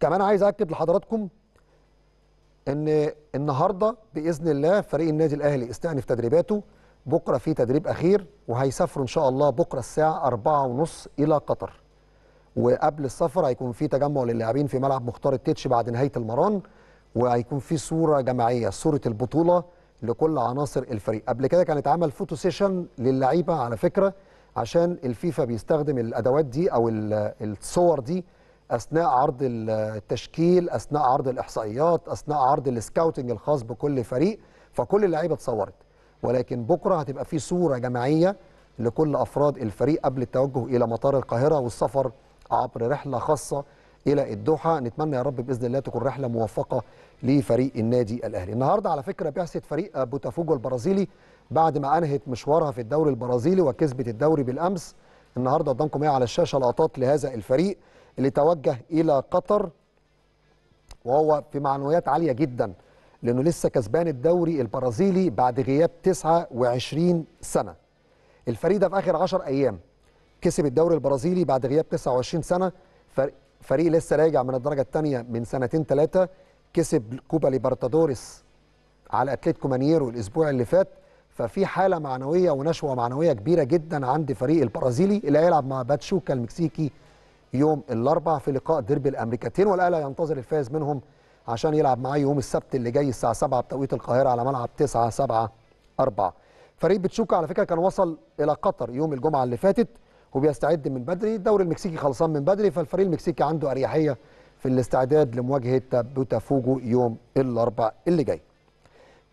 كمان عايز اكد لحضراتكم ان النهارده باذن الله فريق النادي الاهلي استأنف تدريباته بكره في تدريب اخير وهيسافروا ان شاء الله بكره الساعه 4:30 الى قطر وقبل السفر هيكون في تجمع للاعبين في ملعب مختار التتش بعد نهايه المران وهيكون في صوره جماعيه صوره البطوله لكل عناصر الفريق قبل كده كان اتعمل فوتو سيشن للعيبه على فكره عشان الفيفا بيستخدم الادوات دي او الصور دي اثناء عرض التشكيل اثناء عرض الاحصائيات اثناء عرض السكاوتنج الخاص بكل فريق فكل اللعيبه اتصورت ولكن بكره هتبقى في صوره جماعيه لكل افراد الفريق قبل التوجه الى مطار القاهره والسفر عبر رحله خاصه الى الدوحه نتمنى يا رب باذن الله تكون رحله موفقه لفريق النادي الاهلي النهارده على فكره بعثه فريق بوتافوجو البرازيلي بعد ما انهت مشوارها في الدوري البرازيلي وكسبت الدوري بالامس النهارده قدامكم ايه على الشاشه لقطات لهذا الفريق اللي توجه إلى قطر وهو في معنويات عالية جدا لأنه لسه كسبان الدوري البرازيلي بعد غياب 29 سنة الفريق ده في آخر 10 أيام كسب الدوري البرازيلي بعد غياب 29 سنة فريق لسه راجع من الدرجة الثانية من سنتين ثلاثة كسب كوبا ليبرتادوريس على اتلتيكو مانيرو الاسبوع اللي فات ففي حاله معنويه ونشوه معنويه كبيره جدا عند فريق البرازيلي اللي هيلعب مع باتشوكا المكسيكي يوم الاربعاء في لقاء ديربي الامريكتين والاهلي ينتظر الفائز منهم عشان يلعب معاه يوم السبت اللي جاي الساعه 7 بتوقيت القاهره على ملعب 9 7 4 فريق بتشوكا على فكره كان وصل الى قطر يوم الجمعه اللي فاتت وبيستعد من بدري الدوري المكسيكي خلصان من بدري فالفريق المكسيكي عنده اريحيه في الاستعداد لمواجهه بوتافوجو يوم الاربعاء اللي جاي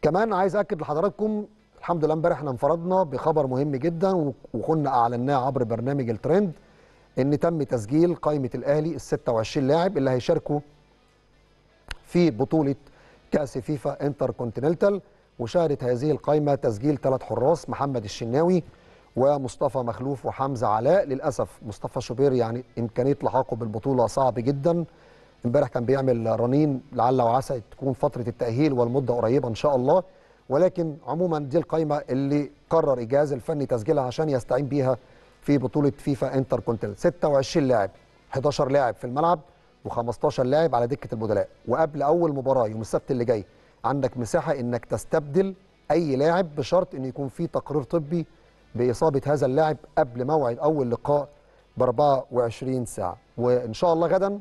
كمان عايز اكد لحضراتكم الحمد لله امبارح احنا انفردنا بخبر مهم جدا وكنا اعلناه عبر برنامج الترند ان تم تسجيل قائمه الاهلي ال 26 لاعب اللي هيشاركوا في بطوله كاس فيفا انتر كونتيننتال وشهدت هذه القائمه تسجيل ثلاث حراس محمد الشناوي ومصطفى مخلوف وحمزه علاء للاسف مصطفى شوبير يعني امكانيه لحاقه بالبطوله صعب جدا امبارح كان بيعمل رنين لعل وعسى تكون فتره التاهيل والمده قريبه ان شاء الله ولكن عموما دي القائمه اللي قرر الجهاز الفني تسجيلها عشان يستعين بيها في بطوله فيفا انتر كونتيننت 26 لاعب 11 لاعب في الملعب و15 لاعب على دكه البدلاء وقبل اول مباراه يوم السبت اللي جاي عندك مساحه انك تستبدل اي لاعب بشرط ان يكون في تقرير طبي باصابه هذا اللاعب قبل موعد اول لقاء ب 24 ساعه وان شاء الله غدا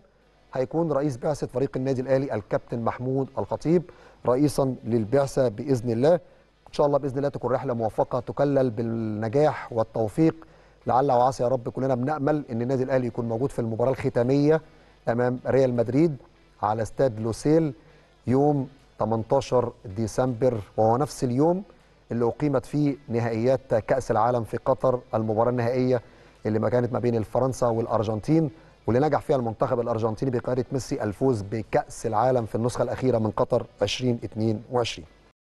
هيكون رئيس بعثه فريق النادي الاهلي الكابتن محمود الخطيب رئيسا للبعثه باذن الله ان شاء الله باذن الله تكون رحله موفقه تكلل بالنجاح والتوفيق لعل وعسى يا رب كلنا بنامل ان النادي الاهلي يكون موجود في المباراه الختاميه امام ريال مدريد على استاد لوسيل يوم 18 ديسمبر وهو نفس اليوم اللي اقيمت فيه نهائيات كاس العالم في قطر المباراه النهائيه اللي ما كانت ما بين فرنسا والارجنتين واللي نجح فيها المنتخب الارجنتيني بقياده ميسي الفوز بكاس العالم في النسخه الاخيره من قطر 2022